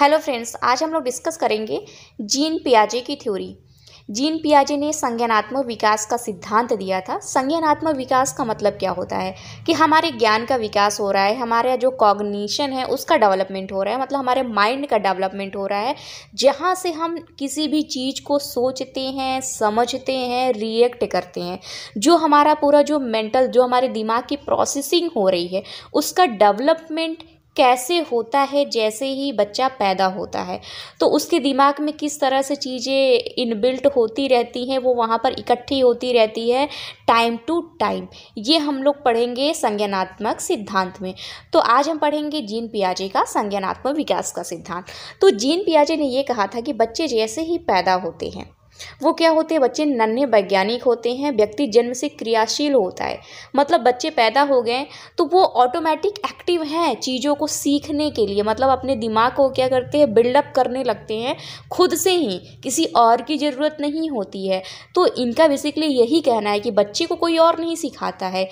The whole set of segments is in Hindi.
हेलो फ्रेंड्स आज हम लोग डिस्कस करेंगे जीन पियाजे की थ्योरी जीन पियाजे ने संज्ञानात्मक विकास का सिद्धांत दिया था संज्ञानात्मक विकास का मतलब क्या होता है कि हमारे ज्ञान का विकास हो रहा है हमारा जो कॉग्निशन है उसका डेवलपमेंट हो रहा है मतलब हमारे माइंड का डेवलपमेंट हो रहा है जहाँ से हम किसी भी चीज़ को सोचते हैं समझते हैं रिएक्ट करते हैं जो हमारा पूरा जो मेंटल जो हमारे दिमाग की प्रोसेसिंग हो रही है उसका डेवलपमेंट कैसे होता है जैसे ही बच्चा पैदा होता है तो उसके दिमाग में किस तरह से चीज़ें इनबिल्ट होती रहती हैं वो वहाँ पर इकट्ठी होती रहती है टाइम टू टाइम ये हम लोग पढ़ेंगे संज्ञानात्मक सिद्धांत में तो आज हम पढ़ेंगे जीन पियाजे का संज्ञानात्मक विकास का सिद्धांत तो जीन पियाजे ने ये कहा था कि बच्चे जैसे ही पैदा होते हैं वो क्या होते हैं बच्चे नन्हे वैज्ञानिक होते हैं व्यक्ति जन्म से क्रियाशील होता है मतलब बच्चे पैदा हो गए तो वो ऑटोमेटिक एक्टिव हैं चीज़ों को सीखने के लिए मतलब अपने दिमाग को क्या करते हैं बिल्डअप करने लगते हैं खुद से ही किसी और की ज़रूरत नहीं होती है तो इनका बेसिकली यही कहना है कि बच्चे को कोई और नहीं सिखाता है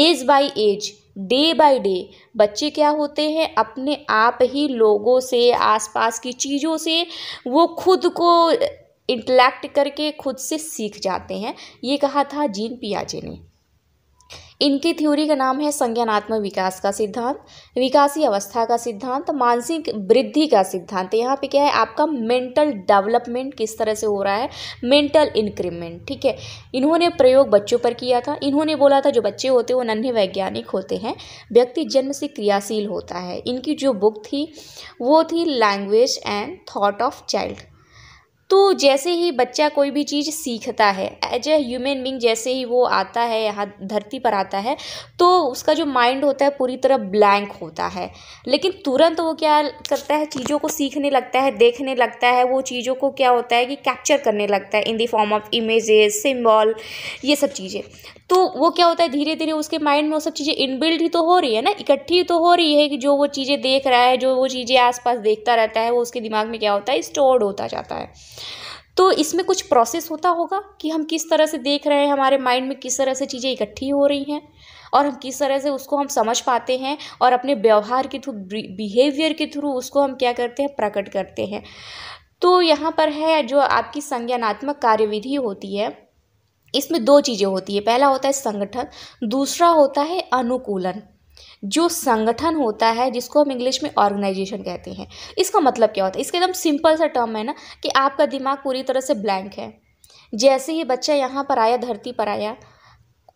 age by age day by day बच्चे क्या होते हैं अपने आप ही लोगों से आसपास की चीज़ों से वो खुद को इंटलेक्ट करके खुद से सीख जाते हैं ये कहा था जीन पियाजे ने इनकी थ्योरी का नाम है संज्ञानात्मक विकास का सिद्धांत विकासी अवस्था का सिद्धांत मानसिक वृद्धि का सिद्धांत यहाँ पे क्या है आपका मेंटल डेवलपमेंट किस तरह से हो रहा है मेंटल इंक्रीमेंट ठीक है इन्होंने प्रयोग बच्चों पर किया था इन्होंने बोला था जो बच्चे होते हैं वो नन्हे वैज्ञानिक होते हैं व्यक्ति जन्म से क्रियाशील होता है इनकी जो बुक थी वो थी language and thought of child तो जैसे ही बच्चा कोई भी चीज़ सीखता है एज ए ह्यूमन बींग जैसे ही वो आता है यहाँ धरती पर आता है तो उसका जो माइंड होता है पूरी तरह ब्लैंक होता है लेकिन तुरंत वो क्या करता है चीज़ों को सीखने लगता है देखने लगता है वो चीज़ों को क्या होता है कि कैप्चर करने लगता है in the form of images symbol ये सब चीज़ें तो वो क्या होता है धीरे धीरे उसके माइंड में वो सब चीज़ें इनबिल्ड ही तो हो रही है ना इकट्ठी तो हो रही है कि जो वो चीज़ें देख रहा है जो वो चीज़ें आसपास देखता रहता है वो उसके दिमाग में क्या होता है स्टोर्ड होता जाता है तो इसमें कुछ प्रोसेस होता होगा कि हम किस तरह से देख रहे हैं हमारे माइंड में किस तरह से चीज़ें इकट्ठी हो रही हैं और हम किस तरह से उसको हम समझ पाते हैं और अपने व्यवहार के थ्रू बिहेवियर के थ्रू उसको हम क्या करते हैं प्रकट करते हैं तो यहाँ पर है जो आपकी संज्ञानात्मक कार्यविधि होती है इसमें दो चीज़ें होती है पहला होता है संगठन दूसरा होता है अनुकूलन जो संगठन होता है जिसको हम इंग्लिश में ऑर्गेनाइजेशन कहते हैं इसका मतलब क्या होता है इसका एकदम सिंपल सा टर्म है ना कि आपका दिमाग पूरी तरह से ब्लैंक है जैसे ही बच्चा यहाँ पर आया धरती पर आया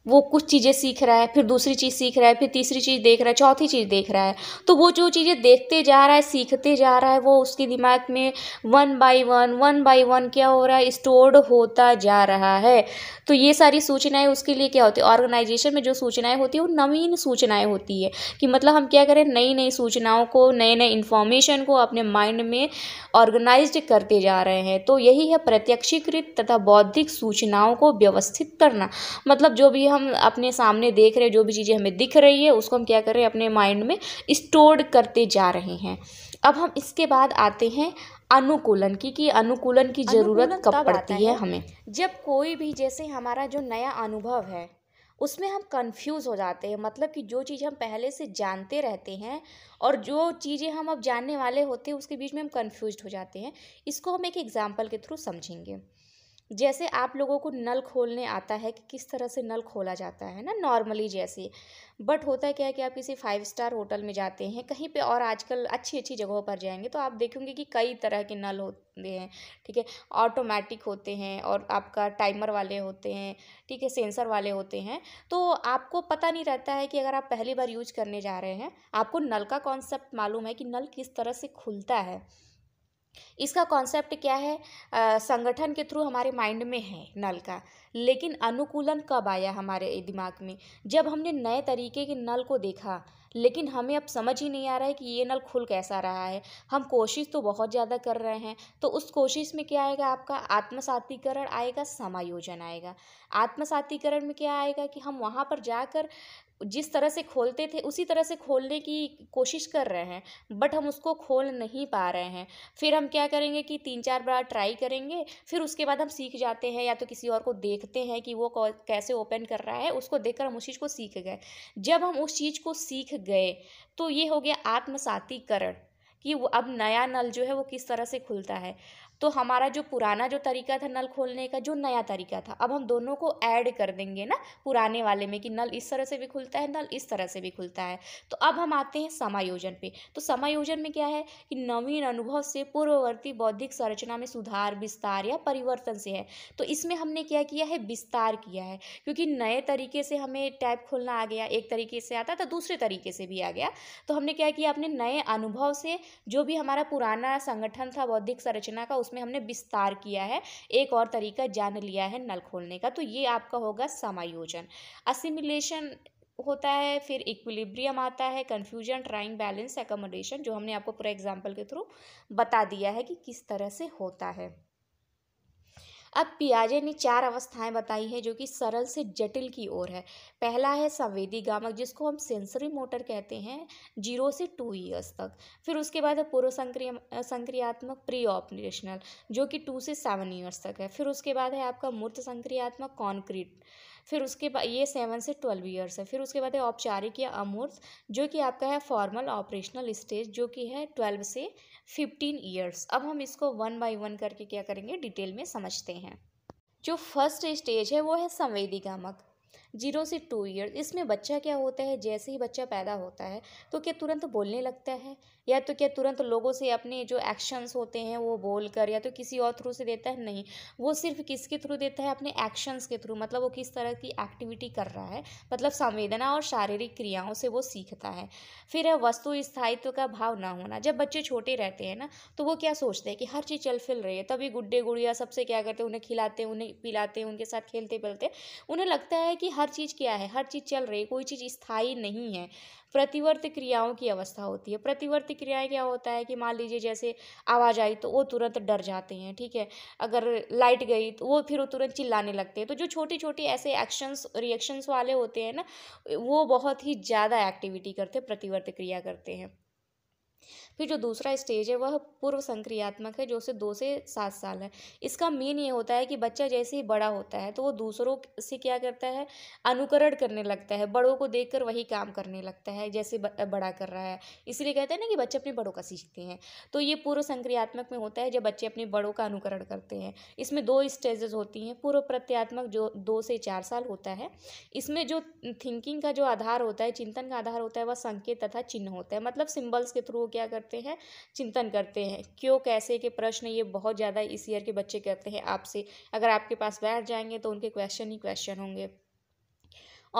वो कुछ चीज़ें सीख रहा है फिर दूसरी चीज़ सीख रहा है फिर तीसरी चीज़ देख रहा है चौथी चीज़ देख रहा है तो वो जो चीज़ें देखते जा रहा है सीखते जा रहा है वो उसके दिमाग में one by one one by one क्या हो रहा है स्टोर्ड होता जा रहा है तो ये सारी सूचनाएं उसके लिए क्या होती है ऑर्गेनाइजेशन में जो सूचनाएँ होती है वो नवीन सूचनाएँ होती है कि मतलब हम क्या करें नई नई सूचनाओं को नए नए इन्फॉर्मेशन को अपने माइंड में ऑर्गेनाइज करते जा रहे हैं तो यही है प्रत्यक्षीकृत तथा बौद्धिक सूचनाओं को व्यवस्थित करना मतलब जो भी हम अपने सामने देख रहे जो भी चीज़ें हमें दिख रही है उसको हम क्या कर रहे हैं अपने माइंड में स्टोर करते जा रहे हैं अब हम इसके बाद आते हैं अनुकूलन की कि अनुकूलन की ज़रूरत कब पड़ती है, हमें जब कोई भी जैसे हमारा जो नया अनुभव है उसमें हम कंफ्यूज हो जाते हैं मतलब कि जो चीज़ हम पहले से जानते रहते हैं और जो चीज़ें हम अब जानने वाले होते हैं उसके बीच में हम कंफ्यूज हो जाते हैं इसको हम एक एग्जाम्पल के थ्रू समझेंगे जैसे आप लोगों को नल खोलने आता है कि किस तरह से नल खोला जाता है ना नॉर्मली जैसे बट होता है क्या है कि आप किसी फाइव स्टार होटल में जाते हैं कहीं पे और आजकल अच्छी अच्छी जगहों पर जाएंगे तो आप देखेंगे कि कई तरह के नल होते हैं ठीक है ऑटोमेटिक होते हैं और आपका टाइमर वाले होते हैं ठीक है सेंसर वाले होते हैं तो आपको पता नहीं रहता है कि अगर आप पहली बार यूज करने जा रहे हैं आपको नल का कॉन्सेप्ट मालूम है कि नल किस तरह से खुलता है इसका कॉन्सेप्ट क्या है आ, संगठन के थ्रू हमारे माइंड में है नल का लेकिन अनुकूलन कब आया हमारे दिमाग में जब हमने नए तरीके के नल को देखा लेकिन हमें अब समझ ही नहीं आ रहा है कि ये नल खुल कैसा रहा है हम कोशिश तो बहुत ज़्यादा कर रहे हैं तो उस कोशिश में क्या आएगा आपका आत्मसातीकरण आएगा समायोजन आएगा आत्मसातीकरण में क्या आएगा कि हम वहाँ पर जाकर जिस तरह से खोलते थे उसी तरह से खोलने की कोशिश कर रहे हैं बट हम उसको खोल नहीं पा रहे हैं फिर हम क्या करेंगे कि तीन चार बार ट्राई करेंगे फिर उसके बाद हम सीख जाते हैं या तो किसी और को देखते हैं कि वो कैसे ओपन कर रहा है उसको देख हम उस चीज़ को सीख गए जब हम उस चीज़ को सीख गए तो ये हो गया आत्मसातीकरण कि वो अब नया नल जो है वो किस तरह से खुलता है तो हमारा जो पुराना जो तरीका था नल खोलने का जो नया तरीका था अब हम दोनों को ऐड कर देंगे ना पुराने वाले में कि नल इस तरह से भी खुलता है नल इस तरह से भी खुलता है तो अब हम आते हैं समायोजन पे तो समायोजन में क्या है कि नवीन अनुभव से पूर्ववर्ती बौद्धिक संरचना में सुधार विस्तार या परिवर्तन से है तो इसमें हमने क्या किया है विस्तार किया है क्योंकि नए तरीके से हमें टैप खोलना आ गया एक तरीके से आता था दूसरे तरीके से भी आ गया तो हमने क्या किया अपने नए अनुभव से जो भी हमारा पुराना संगठन था बौद्धिक संरचना का उसमें हमने विस्तार किया है एक और तरीका जान लिया है नल खोलने का तो ये आपका होगा समायोजन असिमिलेशन होता है फिर इक्विलिब्रियम आता है कन्फ्यूजन ट्राइंग बैलेंस एकोमोडेशन जो हमने आपको पूरा एग्जाम्पल के थ्रू बता दिया है कि किस तरह से होता है अब पियाजे ने चार अवस्थाएं बताई हैं जो कि सरल से जटिल की ओर है पहला है संवेदी गामक जिसको हम सेंसरी मोटर कहते हैं जीरो से टू ईयर्स तक फिर उसके बाद है पूर्व संक्रिय संक्रियात्मक प्री ऑपरेशनल जो कि टू से सेवन ईयर्स तक है फिर उसके बाद है आपका मूर्त संक्रियात्मक कॉन्क्रीट फिर उसके बाद ये सेवन से ट्वेल्व ईयर्स है फिर उसके बाद है औपचारिक या अमूर्त जो कि आपका है फॉर्मल ऑपरेशनल स्टेज जो कि है ट्वेल्व से फिफ्टीन ईयर्स अब हम इसको वन बाई वन करके क्या करेंगे डिटेल में समझते हैं जो फर्स्ट स्टेज है वो है संवेदिकामक जीरो से टू ईयर इसमें बच्चा क्या होता है जैसे ही बच्चा पैदा होता है तो क्या तुरंत बोलने लगता है या तो क्या तुरंत लोगों से अपने जो एक्शंस होते हैं वो बोल कर या तो किसी और थ्रू से देता है नहीं वो सिर्फ किसके थ्रू देता है अपने एक्शंस के थ्रू मतलब वो किस तरह की एक्टिविटी कर रहा है मतलब संवेदना और शारीरिक क्रियाओं से वो सीखता है फिर है वस्तु स्थायित्व का भाव ना होना जब बच्चे छोटे रहते हैं ना तो वो क्या सोचते हैं कि हर चीज़ चल फिल रही है तभी गुड्डे गुड़िया सबसे क्या करते हैं उन्हें खिलाते उन्हें पिलाते उनके साथ खेलते पिलते उन्हें लगता है कि हर हर चीज़ क्या है हर चीज़ चल रही है कोई चीज़ स्थायी नहीं है प्रतिवर्त क्रियाओं की अवस्था होती है प्रतिवर्त क्रियाएं क्या होता है कि मान लीजिए जैसे आवाज़ आई तो वो तुरंत डर जाते हैं ठीक है अगर लाइट गई तो वो फिर वो तुरंत चिल्लाने लगते हैं तो जो छोटी छोटी ऐसे एक्शंस रिएक्शंस वाले होते हैं ना वो बहुत ही ज़्यादा एक्टिविटी करते हैं प्रतिवर्त क्रिया करते हैं फिर जो दूसरा स्टेज है वह पूर्व संक्रियात्मक है जो से दो से सात साल है इसका मेन ये होता है कि बच्चा जैसे ही बड़ा होता है तो वो दूसरों से क्या करता है अनुकरण करने लगता है बड़ों को देख वही काम करने लगता है जैसे बड़ा कर रहा है इसलिए कहते हैं ना कि बच्चे अपने बड़ों का सीखते हैं तो ये पूर्व संक्रियात्मक में होता है जब बच्चे अपने बड़ों का अनुकरण करते हैं इसमें दो स्टेजेस होती हैं पूर्व प्रत्यात्मक जो दो से चार साल होता है इसमें जो थिंकिंग का जो आधार होता है चिंतन का आधार होता है वह संकेत तथा चिन्ह होता है मतलब सिम्बल्स के थ्रू क्या करते करते हैं चिंतन करते हैं क्यों कैसे के प्रश्न ये बहुत ज़्यादा इस ईयर के बच्चे करते हैं आपसे अगर आपके पास बैठ जाएंगे तो उनके क्वेश्चन ही क्वेश्चन होंगे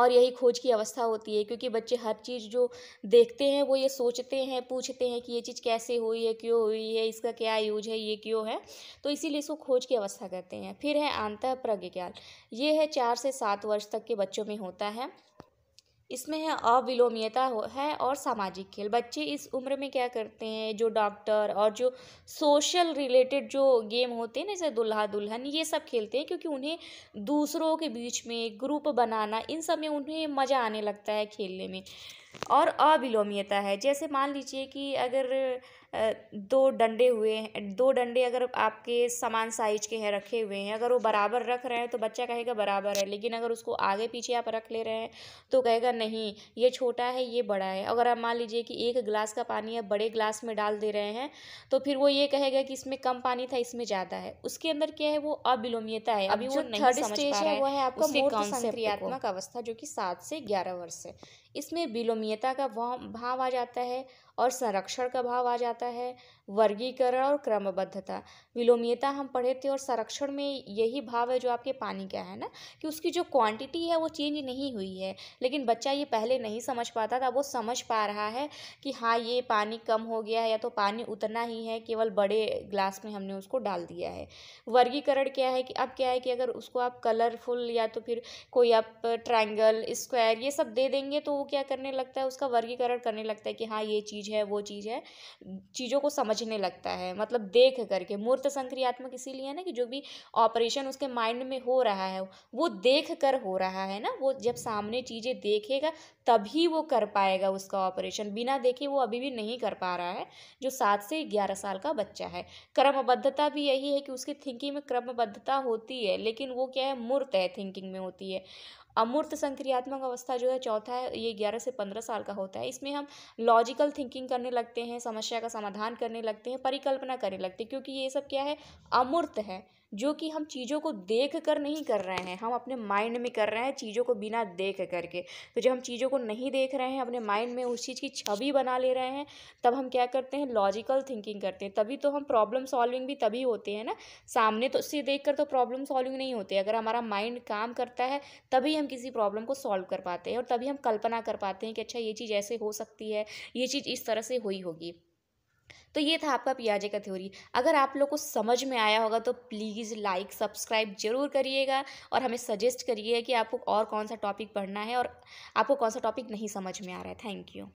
और यही खोज की अवस्था होती है क्योंकि बच्चे हर चीज़ जो देखते हैं वो ये सोचते हैं पूछते हैं कि ये चीज़ कैसे हुई है क्यों हुई है इसका क्या यूज है ये क्यों है तो इसीलिए इसको खोज की अवस्था कहते हैं फिर है अंतः प्रज्ञ ज्ञान ये है चार से सात वर्ष तक के बच्चों में होता है इसमें है अविलोमियता है और सामाजिक खेल बच्चे इस उम्र में क्या करते हैं जो डॉक्टर और जो सोशल रिलेटेड जो गेम होते हैं ना जैसे दुल्हा दुल्हन ये सब खेलते हैं क्योंकि उन्हें दूसरों के बीच में ग्रुप बनाना इन सब में उन्हें मज़ा आने लगता है खेलने में और अविलोमियता है जैसे मान लीजिए कि अगर दो डंडे हुए हैं दो डंडे अगर आपके समान साइज के हैं रखे हुए हैं अगर वो बराबर रख रहे हैं तो बच्चा कहेगा बराबर है लेकिन अगर उसको आगे पीछे आप रख ले रहे हैं तो कहेगा नहीं ये छोटा है ये बड़ा है अगर आप मान लीजिए कि एक गिलास का पानी आप बड़े गिलास में डाल दे रहे हैं तो फिर वो ये कहेगा कि इसमें कम पानी था इसमें ज़्यादा है उसके अंदर क्या है वो अविलोमियता है अभी वो थर्ड स्टेज है वो है आपका संक्रियात्मक अवस्था जो कि सात से ग्यारह वर्ष है इसमें विलोमियता का भाव आ जाता है और संरक्षण का भाव आ जाता है वर्गीकरण और क्रमबद्धता विलोमीयता हम पढ़े थे और संरक्षण में यही भाव है जो आपके पानी का है ना कि उसकी जो क्वांटिटी है वो चेंज नहीं हुई है लेकिन बच्चा ये पहले नहीं समझ पाता था वो समझ पा रहा है कि हाँ ये पानी कम हो गया है या तो पानी उतना ही है केवल बड़े ग्लास में हमने उसको डाल दिया है वर्गीकरण क्या है कि अब क्या है कि अगर उसको आप कलरफुल या तो फिर कोई आप ट्राइंगल स्क्वायर ये सब दे देंगे तो वो क्या करने लगता है उसका वर्गीकरण करने लगता है कि हाँ ये चीज़ चीज़ है वो चीज़ है चीज़ों को समझने लगता है मतलब देख करके मूर्त संक्रियात्मक इसीलिए है ना कि जो भी ऑपरेशन उसके माइंड में हो रहा है वो देख कर हो रहा है ना वो जब सामने चीज़ें देखेगा तभी वो कर पाएगा उसका ऑपरेशन बिना देखे वो अभी भी नहीं कर पा रहा है जो सात से ग्यारह साल का बच्चा है क्रमबद्धता भी यही है कि उसकी थिंकिंग में क्रमबद्धता होती है लेकिन वो क्या है मूर्त है थिंकिंग में होती है अमूर्त संक्रियात्मक अवस्था जो है चौथा है ये ग्यारह से पंद्रह साल का होता है इसमें हम लॉजिकल थिंकिंग करने लगते हैं समस्या का समाधान करने लगते हैं परिकल्पना करने लगते हैं क्योंकि ये सब क्या है अमूर्त है जो कि हम चीज़ों को देख कर नहीं कर रहे हैं हम अपने माइंड में कर रहे हैं चीज़ों को बिना देख करके तो जब हम चीज़ों को नहीं देख रहे हैं अपने माइंड में उस चीज़ की छवि बना ले रहे हैं तब हम क्या करते हैं लॉजिकल थिंकिंग करते हैं तभी तो हम प्रॉब्लम सॉल्विंग भी तभी होते हैं ना सामने तो से देख कर तो प्रॉब्लम सॉल्विंग नहीं होती अगर हमारा माइंड काम करता है तभी हम किसी प्रॉब्लम को सॉल्व कर पाते हैं और तभी हम कल्पना कर पाते हैं कि अच्छा ये चीज़ ऐसे हो सकती है ये चीज़ इस तरह से हुई होगी तो ये था आपका पियाजे का थ्योरी अगर आप लोग को समझ में आया होगा तो प्लीज़ लाइक सब्सक्राइब जरूर करिएगा और हमें सजेस्ट करिए कि आपको और कौन सा टॉपिक पढ़ना है और आपको कौन सा टॉपिक नहीं समझ में आ रहा है थैंक यू